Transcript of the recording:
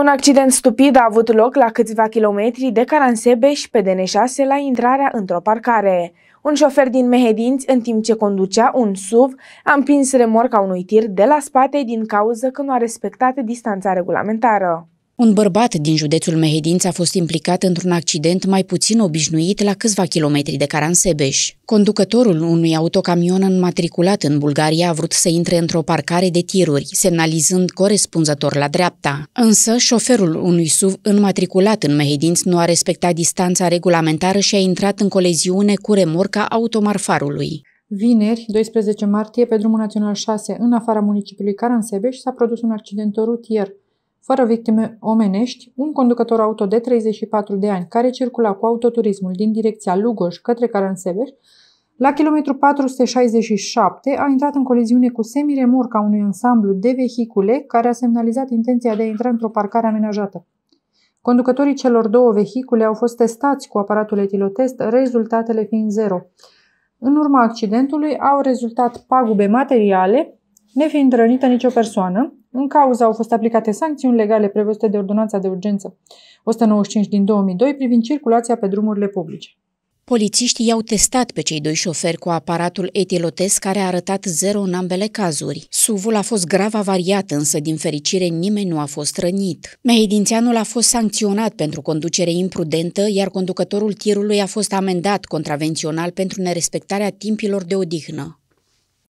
Un accident stupid a avut loc la câțiva kilometri de Caransebeș pe DN6 la intrarea într-o parcare. Un șofer din Mehedinți, în timp ce conducea un SUV, a împins remorca unui tir de la spate din cauză că nu a respectat distanța regulamentară. Un bărbat din județul Mehedinți a fost implicat într-un accident mai puțin obișnuit la câțiva kilometri de Caransebeș. Conducătorul unui autocamion înmatriculat în Bulgaria a vrut să intre într-o parcare de tiruri, semnalizând corespunzător la dreapta. Însă, șoferul unui SUV înmatriculat în Mehedinți nu a respectat distanța regulamentară și a intrat în coleziune cu remorca automarfarului. Vineri, 12 martie, pe drumul național 6, în afara municipiului Caransebeș, s-a produs un accident rutier fără victime omenești, un conducător auto de 34 de ani care circula cu autoturismul din direcția Lugoj către Caransebeș, la kilometru 467 a intrat în coliziune cu semiremorca unui ansamblu de vehicule care a semnalizat intenția de a intra într-o parcare amenajată. Conducătorii celor două vehicule au fost testați cu aparatul etilotest, rezultatele fiind zero. În urma accidentului au rezultat pagube materiale, nefiind rănită nicio persoană, în cauză au fost aplicate sancțiuni legale prevăzute de ordonanța de urgență 195 din 2002 privind circulația pe drumurile publice. Polițiștii i-au testat pe cei doi șoferi cu aparatul etilotest care a arătat zero în ambele cazuri. Suvul a fost grav avariat, însă din fericire nimeni nu a fost rănit. Mehedințeanul a fost sancționat pentru conducere imprudentă, iar conducătorul tirului a fost amendat contravențional pentru nerespectarea timpilor de odihnă.